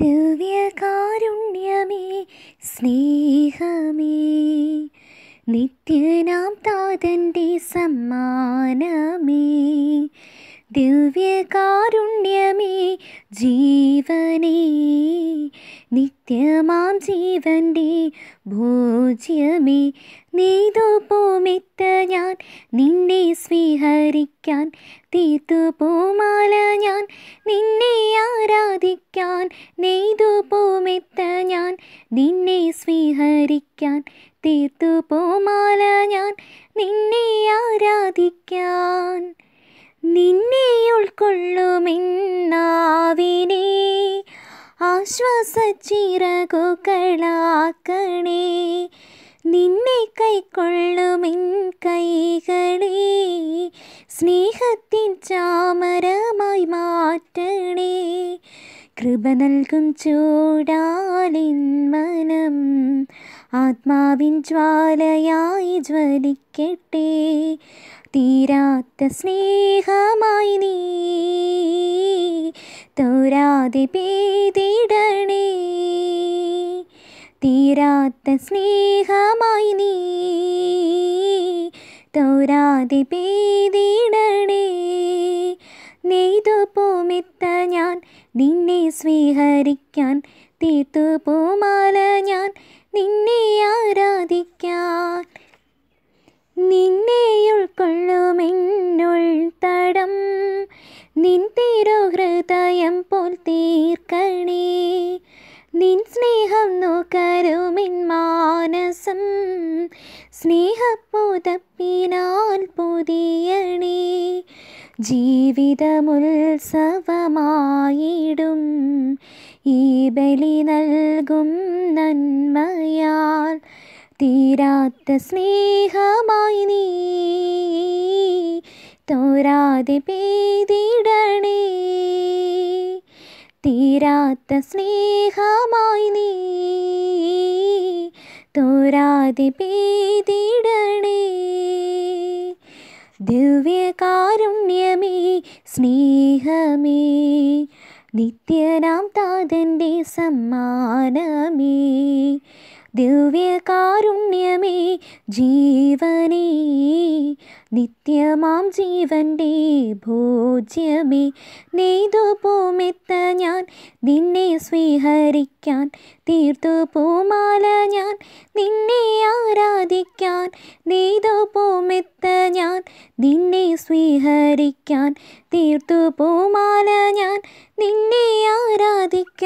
ദിവ്യകാരുണ്യമേ സ്നേഹമേ നിത്യനാം താതൻ്റെ സമ്മാനമേ ദിവ്യകാരുണ്യമേ ജീവനേ നിത്യമാം ജീവൻ്റെ ഭോജ്യമേ നീതുപോമിത്ത ഞാൻ നിന്നെ സ്വീകരിക്കാൻ തീർത്തു ഞാൻ നിന്നെ സ്മരിക്കാൻ നെയ്തു പൂമെത്ത ഞാൻ നിന്നെ സ്വീകരിക്കാൻ തീർത്തു പോമാല ഞാൻ നിന്നെ ആരാധിക്കാൻ നിന്നെ ഉൾക്കൊള്ളുമെന്നാവിനെ ആശ്വാസച്ചിറകുകളാക്കണേ നിന്നെ കൈക്കൊള്ളുമെൻ കൈകളെ സ്നേഹത്തിൻ ചാമരമായി മാറ്റ കൃപ നൽകും ചൂടാലിൻ മനം ആത്മാവിൻ ജ്വാലയായി ജ്വലിക്കട്ടെ തീരാത്ത സ്നേഹമായി നീ തോരാതെ പേതിടണേ തീരാത്ത സ്നേഹമായി നീ തോരാതെ പേതിടണേ നെയ്തു പോമിത്ത നിന്നെ സ്വീകരിക്കാൻ തീത്തു പൂമാല ഞാൻ നിന്നെ ആരാധിക്കാൻ നിന്നെ ഉൾക്കൊള്ളുമെന്നുൾ തടം നിൻ തീരോ ഹൃദയം പോൽ തീർക്കണേ നിൻ സ്നേഹം നോക്കരുമിൻ മാനസം സ്നേഹപ്പൂതപ്പിനാൽ പുതിയണേ ജീവിതമുത്സവമായിടും ഈ ബലി നൽകും നന്മയാൽ തീരാത്ത സ്നേഹമായി നീ തോരാതെ പെയ്തിടണേ തീരാത്ത സ്നേഹമായി നീ തോരാതെ പെയ്തിട ദിവ്യകാരുണ്യമേ സ്നേഹമേ നിത്യനാം താതൻ്റെ സമ്മാനമേ ദിവ്യകാരുണ്യമേ ജീവനേ നിത്യമാം ജീവൻ്റെ ഭോജ്യമേ നെയ്തു പൂമെത്ത ഞാൻ നിന്നെ സ്വീകരിക്കാൻ തീർത്തു പൂമാല ഞാൻ നിന്നെ ആരാധിക്കാൻ നെയ്തു പൂമെത്ത നിന്നെ സ്വീകരിക്കാൻ തീർത്തു പോമാല ഞാൻ നിന്നെ ആരാധിക്കാൻ